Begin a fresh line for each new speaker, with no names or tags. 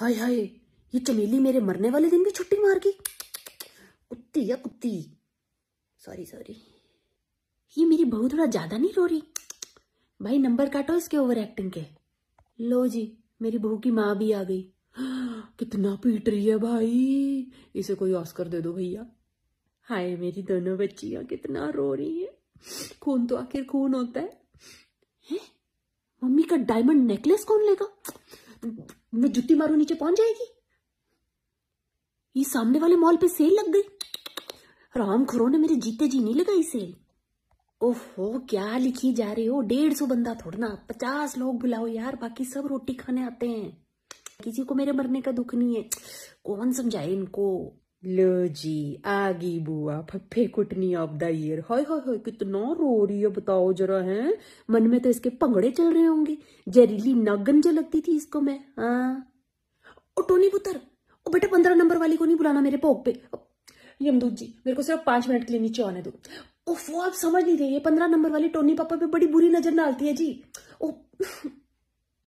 हाय हाय ये चमेली मेरे मरने वाले दिन भी छुट्टी मार गई कुत्ती या कुत्ती सॉरी सॉरी ये मेरी बहू थोड़ा ज्यादा नहीं रो रही भाई नंबर काटो इसके ओवर एक्टिंग के लो जी मेरी बहू की माँ भी आ गई कितना पीट रही है भाई इसे कोई ऑस्कर दे दो भैया हाय मेरी दोनों बच्चियां कितना रो रही है खून तो आखिर खून होता है, है? मम्मी का डायमंड नेकलेस कौन लेगा मैं जुत्ती मारू नीचे पहुंच जाएगी ये सामने वाले मॉल पे सेल लग गई राम खरो ने मेरे जीते जी नहीं लगाई सेल ओहो क्या लिखी जा रही हो डेढ़ सौ बंदा थोड़ना पचास लोग बुलाओ यार बाकी सब रोटी खाने आते हैं किसी को मेरे मरने का दुख नहीं है कौन समझाए इनको लो जी आ गई बुआ फप्फे कुटनी ऑफ द ईयर हाय हाय हाय कितना रो रही है बताओ जरा है मन में तो इसके पंगड़े चल रहे होंगे जहरीली नागन जो लगती थी इसको मैं हाँ ओ टोनी पुत्र ओ बेटा पंद्रह नंबर वाली को नहीं बुलाना मेरे पोक पे यमदूत जी मेरे को सिर्फ पांच मिनट के लिए नीचे आने दो ओफ आप समझ नहीं रही है पंद्रह नंबर वाली टोनी पापा पे बड़ी बुरी नजर डालती है जी ओ